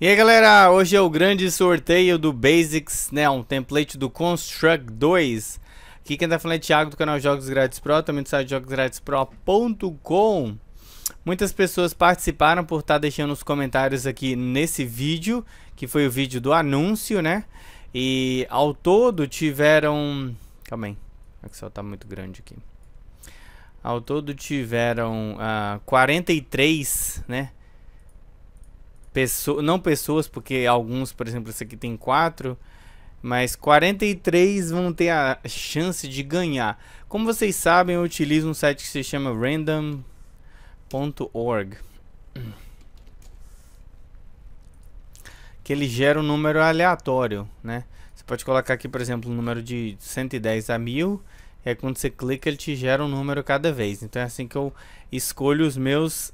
E aí galera, hoje é o grande sorteio do Basics, né, um template do Construct 2 Aqui quem tá falando é Thiago do canal Jogos Grátis Pro, também do site jogosgratispro.com Muitas pessoas participaram por estar tá deixando os comentários aqui nesse vídeo, que foi o vídeo do anúncio, né E ao todo tiveram... calma aí, é o Excel tá muito grande aqui Ao todo tiveram uh, ah, 43, né Pessoa, não pessoas, porque alguns, por exemplo, esse aqui tem quatro mas 43 vão ter a chance de ganhar. Como vocês sabem, eu utilizo um site que se chama random.org. Que ele gera um número aleatório, né? Você pode colocar aqui, por exemplo, um número de 110 a 1000. E aí quando você clica, ele te gera um número cada vez. Então é assim que eu escolho os meus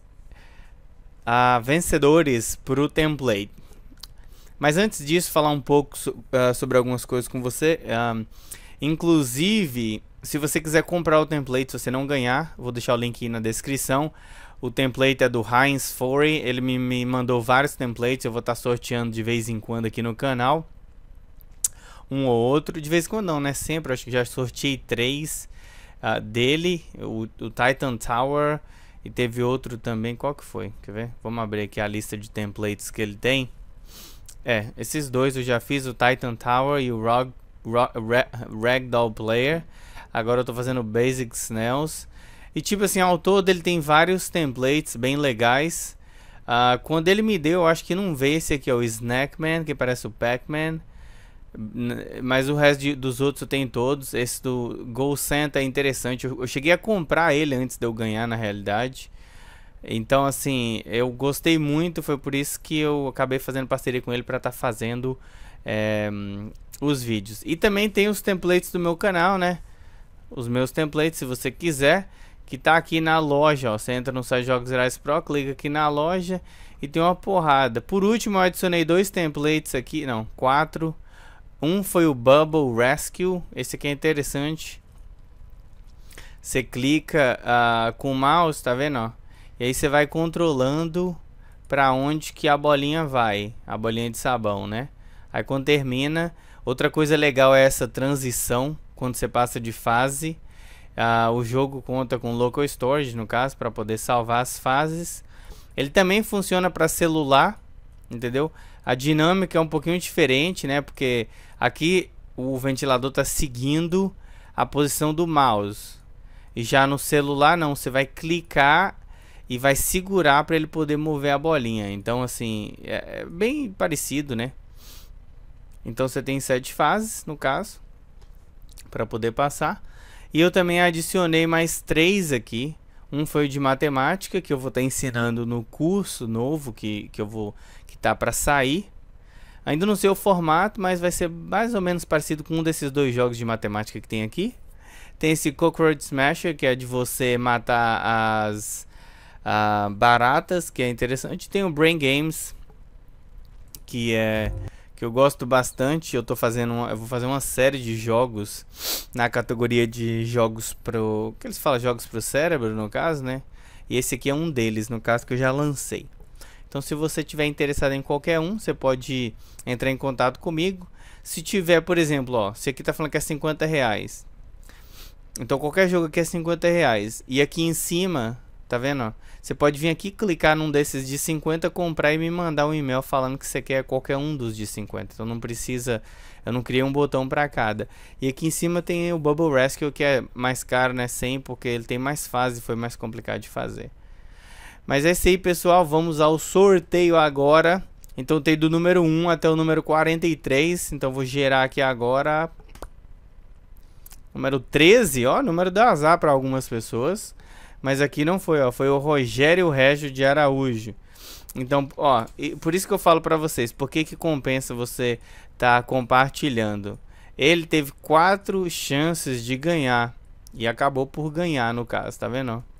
a vencedores para o template. Mas antes disso, falar um pouco so, uh, sobre algumas coisas com você. Um, inclusive, se você quiser comprar o template, se você não ganhar, vou deixar o link na descrição. O template é do Heinz Forey, ele me, me mandou vários templates, eu vou estar tá sorteando de vez em quando aqui no canal. Um ou outro, de vez em quando não, né? Sempre, acho que já sorteei três uh, dele, o, o Titan Tower, e teve outro também, qual que foi? Quer ver? Vamos abrir aqui a lista de templates que ele tem. É, esses dois eu já fiz, o Titan Tower e o Rag, Ragdoll Player. Agora eu tô fazendo Basic Snails. E tipo assim, ao todo ele tem vários templates bem legais. Uh, quando ele me deu, eu acho que não veio esse aqui, é o Snackman, que parece o Pac-Man. Mas o resto de, dos outros eu tenho todos. Esse do Gol Santa é interessante. Eu, eu, cheguei a comprar ele antes de eu ganhar, na realidade. Então, assim, eu gostei muito. Foi por isso que eu acabei fazendo parceria com ele para estar tá fazendo é, os vídeos. E também tem os templates do meu canal, né? Os meus templates, se você quiser, que tá aqui na loja. Ó. Você entra no site Jogos Gerais Pro, clica aqui na loja e tem uma porrada. Por último, eu adicionei dois templates aqui. Não, quatro um foi o Bubble Rescue. Esse aqui é interessante. Você clica uh, com o mouse, tá vendo? Ó? E aí você vai controlando para onde que a bolinha vai. A bolinha de sabão, né? Aí quando termina... Outra coisa legal é essa transição. Quando você passa de fase... Uh, o jogo conta com local storage, no caso, para poder salvar as fases. Ele também funciona para celular, entendeu? A dinâmica é um pouquinho diferente, né? Porque Aqui o ventilador está seguindo a posição do mouse. E já no celular não, você vai clicar e vai segurar para ele poder mover a bolinha. Então assim, é, é bem parecido, né? Então você tem sete fases, no caso, para poder passar. E eu também adicionei mais três aqui. Um foi de matemática, que eu vou estar tá ensinando no curso novo que, que eu vou que tá para sair. Ainda não sei o formato, mas vai ser mais ou menos parecido com um desses dois jogos de matemática que tem aqui. Tem esse Cockroach Smasher, que é de você matar as uh, baratas, que é interessante. Tem o Brain Games, que é que eu gosto bastante. Eu tô fazendo, uma, eu vou fazer uma série de jogos na categoria de jogos pro, que eles falam jogos pro cérebro, no caso, né? E esse aqui é um deles, no caso que eu já lancei. Então, se você tiver interessado em qualquer um, você pode entrar em contato comigo. Se tiver, por exemplo, ó, se aqui tá falando que é 50 reais. Então, qualquer jogo aqui é 50 reais. E aqui em cima, tá vendo? Ó, você pode vir aqui, clicar num desses de 50, comprar e me mandar um e-mail falando que você quer qualquer um dos de 50. Então, não precisa... Eu não criei um botão para cada. E aqui em cima tem o Bubble Rescue, que é mais caro, né? 100, porque ele tem mais fase, foi mais complicado de fazer. Mas é isso aí, pessoal. Vamos ao sorteio agora. Então tem do número 1 até o número 43. Então vou gerar aqui agora. Número 13, ó. Número do azar para algumas pessoas. Mas aqui não foi, ó. Foi o Rogério Régio de Araújo. Então, ó. Por isso que eu falo para vocês. Por que que compensa você tá compartilhando? Ele teve quatro chances de ganhar. E acabou por ganhar, no caso. Tá vendo, ó?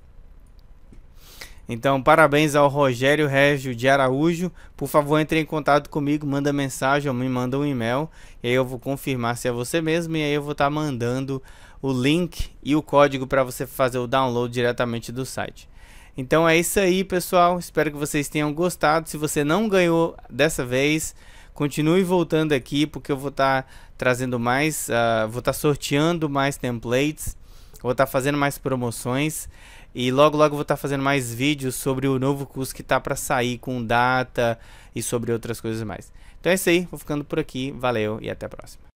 Então, parabéns ao Rogério Régio de Araújo. Por favor, entre em contato comigo, manda mensagem ou me manda um e-mail. E aí eu vou confirmar se é você mesmo. E aí eu vou estar tá mandando o link e o código para você fazer o download diretamente do site. Então é isso aí, pessoal. Espero que vocês tenham gostado. Se você não ganhou dessa vez, continue voltando aqui porque eu vou estar tá trazendo mais, uh, vou estar tá sorteando mais templates, vou estar tá fazendo mais promoções. E logo logo vou estar tá fazendo mais vídeos sobre o novo curso que tá para sair com data e sobre outras coisas mais. Então é isso aí, vou ficando por aqui, valeu e até a próxima.